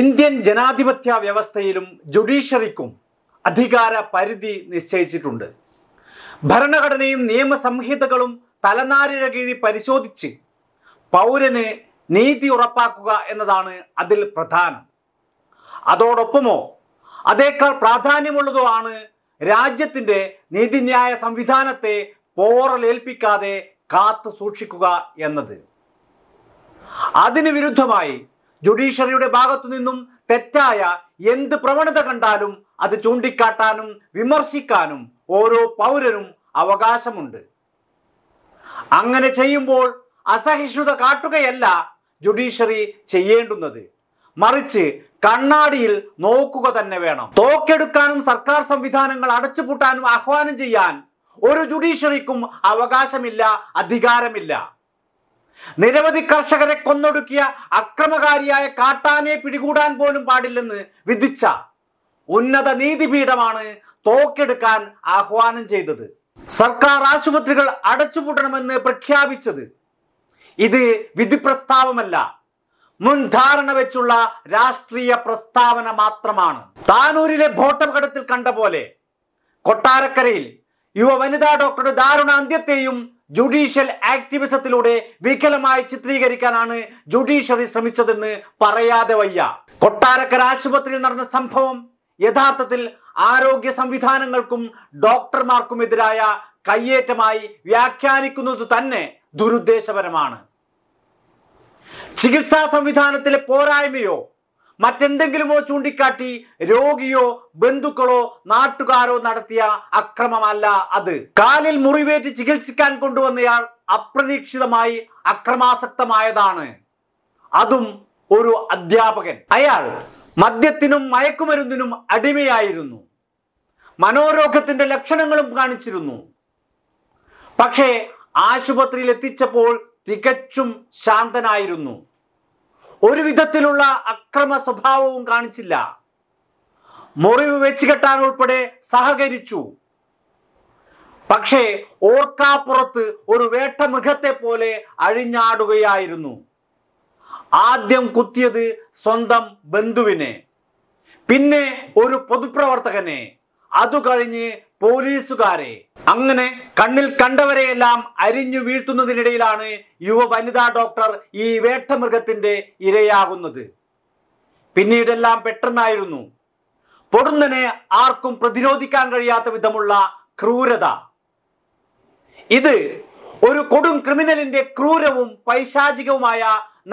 Indian ജനാധിപത്യ വ്യവസ്ഥയിലും ജുഡീഷ്യറിക്കും അധികാര പരിധി നിശ്ചയിച്ചിട്ടുണ്ട് ഭരണഘടനയും നിയമസംഹിതകളും തലനാരിഴ കീഴി പരിശോധിച്ച് പൗരന് നീതി ഉറപ്പാക്കുക എന്നതാണ് അതിൽ പ്രധാനം അതോടൊപ്പമോ അതേക്കാൾ പ്രാധാന്യമുള്ളതോ ആണ് രാജ്യത്തിൻ്റെ നീതിന്യായ സംവിധാനത്തെ പോറലേൽപ്പിക്കാതെ കാത്തു സൂക്ഷിക്കുക എന്നത് അതിന് വിരുദ്ധമായി ജുഡീഷ്യറിയുടെ ഭാഗത്തു നിന്നും തെറ്റായ എന്ത് പ്രവണത കണ്ടാലും അത് ചൂണ്ടിക്കാട്ടാനും വിമർശിക്കാനും ഓരോ പൗരനും അവകാശമുണ്ട് അങ്ങനെ ചെയ്യുമ്പോൾ അസഹിഷ്ണുത കാട്ടുകയല്ല ജുഡീഷ്യറി ചെയ്യേണ്ടുന്നത് മറിച്ച് കണ്ണാടിയിൽ നോക്കുക തന്നെ വേണം തോക്കെടുക്കാനും സർക്കാർ സംവിധാനങ്ങൾ അടച്ചുപൂട്ടാനും ആഹ്വാനം ചെയ്യാൻ ഒരു ജുഡീഷ്യറിക്കും അവകാശമില്ല അധികാരമില്ല നിരവധി കർഷകരെ കൊന്നൊടുക്കിയ അക്രമകാരിയായ കാട്ടാനെ പിടികൂടാൻ പോലും പാടില്ലെന്ന് വിധിച്ച ഉന്നത നീതിപീഠമാണ് തോക്കെടുക്കാൻ ആഹ്വാനം ചെയ്തത് സർക്കാർ ആശുപത്രികൾ അടച്ചുപൂട്ടണമെന്ന് പ്രഖ്യാപിച്ചത് ഇത് വിധി പ്രസ്താവമല്ല മുൻധാരണ വെച്ചുള്ള രാഷ്ട്രീയ പ്രസ്താവന മാത്രമാണ് താനൂരിലെ ബോട്ടപകടത്തിൽ കണ്ട പോലെ കൊട്ടാരക്കരയിൽ യുവ വനിതാ ഡോക്ടറുടെ ദാരുണ അന്ത്യത്തെയും ജുഡീഷ്യൽ ആക്ടിവിസത്തിലൂടെ വികലമായി ചിത്രീകരിക്കാനാണ് ജുഡീഷ്യറി ശ്രമിച്ചതെന്ന് പറയാതെ വയ്യ കൊട്ടാരക്കര ആശുപത്രിയിൽ നടന്ന സംഭവം യഥാർത്ഥത്തിൽ ആരോഗ്യ സംവിധാനങ്ങൾക്കും ഡോക്ടർമാർക്കുമെതിരായ കയ്യേറ്റമായി വ്യാഖ്യാനിക്കുന്നത് തന്നെ ദുരുദ്ദേശപരമാണ് ചികിത്സാ സംവിധാനത്തിലെ പോരായ്മയോ മറ്റെന്തെങ്കിലുമോ ചൂണ്ടിക്കാട്ടി രോഗിയോ ബന്ധുക്കളോ നാട്ടുകാരോ നടത്തിയ അക്രമമല്ല അത് കാലിൽ മുറിവേറ്റ് ചികിത്സിക്കാൻ കൊണ്ടുവന്നയാൾ അപ്രതീക്ഷിതമായി അക്രമാസക്തമായതാണ് അതും ഒരു അധ്യാപകൻ അയാൾ മദ്യത്തിനും മയക്കുമരുന്നിനും അടിമയായിരുന്നു മനോരോഗത്തിന്റെ ലക്ഷണങ്ങളും കാണിച്ചിരുന്നു പക്ഷേ ആശുപത്രിയിൽ എത്തിച്ചപ്പോൾ തികച്ചും ശാന്തനായിരുന്നു ഒരു വിധത്തിലുള്ള അക്രമ സ്വഭാവവും കാണിച്ചില്ല മുറിവ് വെച്ച് കെട്ടാൻ ഉൾപ്പെടെ സഹകരിച്ചു പക്ഷേ ഓർക്കാപ്പുറത്ത് ഒരു വേട്ടമൃഗത്തെ പോലെ അഴിഞ്ഞാടുകയായിരുന്നു ആദ്യം കുത്തിയത് സ്വന്തം ബന്ധുവിനെ പിന്നെ ഒരു പൊതുപ്രവർത്തകനെ അതു പോലീസുകാരെ അങ്ങനെ കണ്ണിൽ കണ്ടവരെയെല്ലാം അരിഞ്ഞു വീഴ്ത്തുന്നതിനിടയിലാണ് യുവ വനിതാ ഡോക്ടർ ഈ വേട്ടമൃഗത്തിന്റെ ഇരയാകുന്നത് പിന്നീടെല്ലാം പെട്ടെന്നായിരുന്നു പൊടുന്നനെ ആർക്കും പ്രതിരോധിക്കാൻ കഴിയാത്ത വിധമുള്ള ക്രൂരത ഇത് ഒരു കൊടും ക്രിമിനലിന്റെ ക്രൂരവും പൈശാചികവുമായ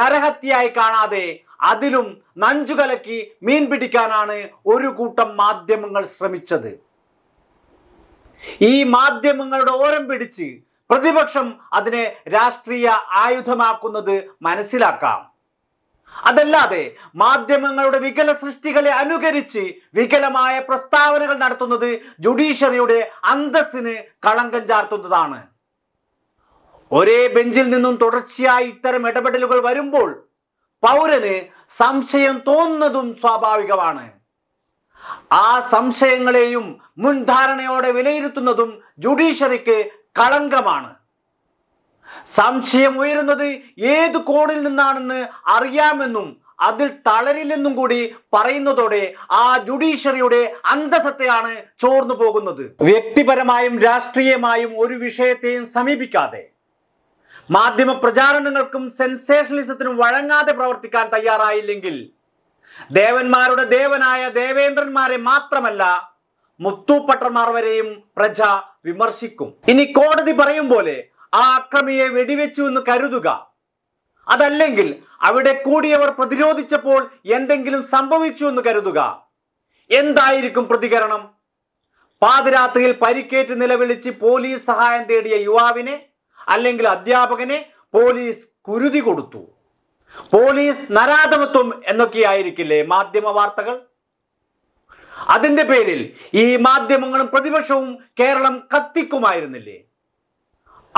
നരഹത്യയായി കാണാതെ അതിലും നഞ്ചുകലക്കി മീൻ പിടിക്കാനാണ് ഒരു കൂട്ടം മാധ്യമങ്ങൾ ശ്രമിച്ചത് ഈ മാധ്യമങ്ങളുടെ ഓരം പിടിച്ച് പ്രതിപക്ഷം അതിനെ രാഷ്ട്രീയ ആയുധമാക്കുന്നത് മനസ്സിലാക്കാം അതല്ലാതെ മാധ്യമങ്ങളുടെ വികല സൃഷ്ടികളെ അനുകരിച്ച് വികലമായ പ്രസ്താവനകൾ നടത്തുന്നത് ജുഡീഷ്യറിയുടെ അന്തസ്സിന് കളങ്കം ചാർത്തുന്നതാണ് ഒരേ ബെഞ്ചിൽ നിന്നും തുടർച്ചയായി ഇത്തരം ഇടപെടലുകൾ വരുമ്പോൾ പൗരന് സംശയം തോന്നുന്നതും സ്വാഭാവികമാണ് ആ സംശയങ്ങളെയും മുൻധാരണയോടെ വിലയിരുത്തുന്നതും ജുഡീഷ്യറിക്ക് കളങ്കമാണ് സംശയം ഉയരുന്നത് ഏത് കോണിൽ നിന്നാണെന്ന് അറിയാമെന്നും അതിൽ തളരില്ലെന്നും കൂടി പറയുന്നതോടെ ആ ജുഡീഷ്യറിയുടെ അന്തസത്തെയാണ് ചോർന്നു പോകുന്നത് വ്യക്തിപരമായും രാഷ്ട്രീയമായും ഒരു വിഷയത്തെയും സമീപിക്കാതെ മാധ്യമ പ്രചാരണങ്ങൾക്കും സെൻസേഷണലിസത്തിനും വഴങ്ങാതെ പ്രവർത്തിക്കാൻ തയ്യാറായില്ലെങ്കിൽ ദേവന്മാരുടെ ദേവനായ ദേവേന്ദ്രന്മാരെ മാത്രമല്ല മുത്തൂപ്പട്ടന്മാർ വരെയും പ്രജ വിമർശിക്കും ഇനി കോടതി പറയും പോലെ ആ അക്രമിയെ വെടിവെച്ചു എന്ന് കരുതുക അതല്ലെങ്കിൽ അവിടെ കൂടിയവർ പ്രതിരോധിച്ചപ്പോൾ എന്തെങ്കിലും സംഭവിച്ചു എന്ന് കരുതുക എന്തായിരിക്കും പ്രതികരണം പാതിരാത്രിയിൽ പരിക്കേറ്റ് നിലവിളിച്ച് പോലീസ് സഹായം തേടിയ യുവാവിനെ അല്ലെങ്കിൽ അധ്യാപകനെ പോലീസ് കുരുതി കൊടുത്തു പോലീസ് നരാധമത്വം എന്നൊക്കെയായിരിക്കില്ലേ മാധ്യമ വാർത്തകൾ അതിന്റെ പേരിൽ ഈ മാധ്യമങ്ങളും പ്രതിപക്ഷവും കേരളം കത്തിക്കുമായിരുന്നില്ലേ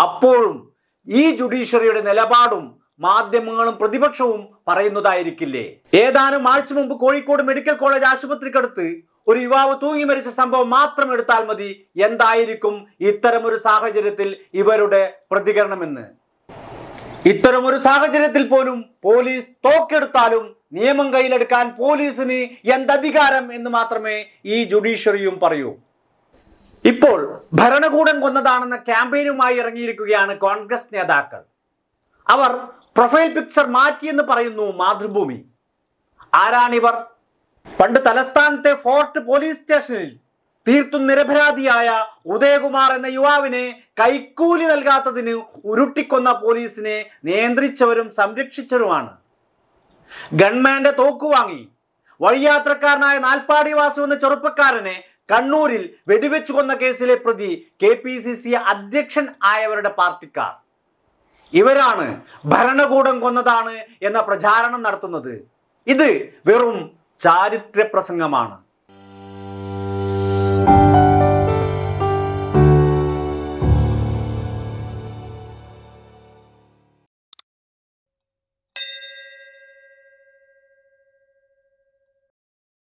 അപ്പോഴും ഈ ജുഡീഷ്യറിയുടെ നിലപാടും മാധ്യമങ്ങളും പ്രതിപക്ഷവും പറയുന്നതായിരിക്കില്ലേ ഏതാനും ആഴ്ച മുമ്പ് കോഴിക്കോട് മെഡിക്കൽ കോളേജ് ആശുപത്രിക്കടുത്ത് ഒരു യുവാവ് തൂങ്ങി മരിച്ച സംഭവം മാത്രം എടുത്താൽ മതി എന്തായിരിക്കും ഇത്തരമൊരു സാഹചര്യത്തിൽ ഇവരുടെ പ്രതികരണമെന്ന് ഇത്തരമൊരു സാഹചര്യത്തിൽ പോലും പോലീസ് തോക്കെടുത്താലും നിയമം കയ്യിലെടുക്കാൻ പോലീസിന് എന്തധികാരം എന്ന് മാത്രമേ ഈ ജുഡീഷ്യറിയും പറയൂ ഇപ്പോൾ ഭരണകൂടം കൊന്നതാണെന്ന ക്യാമ്പയിനുമായി ഇറങ്ങിയിരിക്കുകയാണ് കോൺഗ്രസ് നേതാക്കൾ അവർ പ്രൊഫൈൽ പിക്ചർ മാറ്റിയെന്ന് പറയുന്നു മാതൃഭൂമി ആരാണിവർ പണ്ട് തലസ്ഥാനത്തെ ഫോർട്ട് പോലീസ് സ്റ്റേഷനിൽ തീർത്തും നിരപരാധിയായ ഉദയകുമാർ എന്ന യുവാവിനെ കൈക്കൂലി നൽകാത്തതിന് ഉരുട്ടിക്കൊന്ന പോലീസിനെ നിയന്ത്രിച്ചവരും സംരക്ഷിച്ചവരുമാണ് ഗൺമാന്റെ തോക്ക് വാങ്ങി വഴിയാത്രക്കാരനായ നാൽപ്പാടി വാസു എന്ന ചെറുപ്പക്കാരനെ കണ്ണൂരിൽ വെടിവെച്ചു കൊന്ന കേസിലെ പ്രതി കെ പി സി സി അധ്യക്ഷൻ ആയവരുടെ പാർട്ടിക്കാർ ഇവരാണ് ഭരണകൂടം കൊന്നതാണ് എന്ന പ്രചാരണം നടത്തുന്നത് ഇത് വെറും ചാരിത്ര പ്രസംഗമാണ്